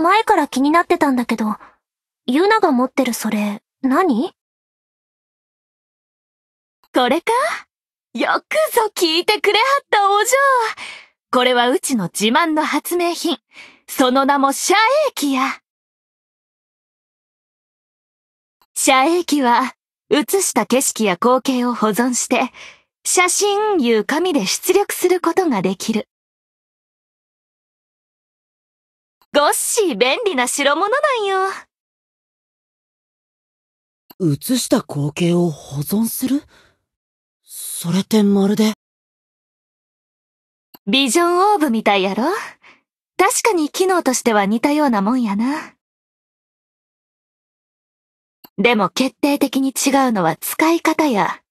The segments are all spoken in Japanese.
前から気になってたんだけど、ユナが持ってるそれ、何これかよくぞ聞いてくれはったお嬢これはうちの自慢の発明品。その名も遮影機や。遮影機は、映した景色や光景を保存して、写真いう紙で出力することができる。ごっしー便利な代物なんよ。映した光景を保存するそれってまるで。ビジョンオーブみたいやろ確かに機能としては似たようなもんやな。でも決定的に違うのは使い方や。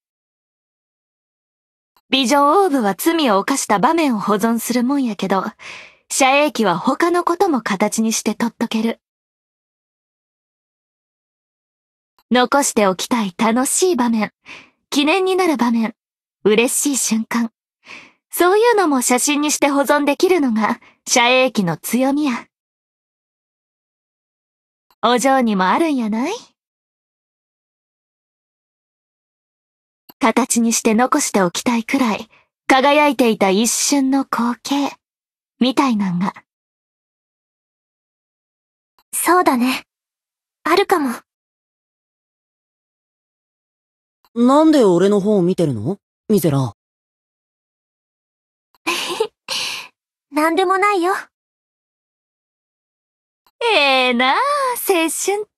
ビジョンオーブは罪を犯した場面を保存するもんやけど、遮影機は他のことも形にして取っとける。残しておきたい楽しい場面、記念になる場面、嬉しい瞬間。そういうのも写真にして保存できるのが、遮影機の強みや。お嬢にもあるんやない形にして残しておきたいくらい、輝いていた一瞬の光景。みたいなんが。そうだね。あるかも。なんで俺の方を見てるのミゼラ。なんでもないよ。ええー、なあ、青春って。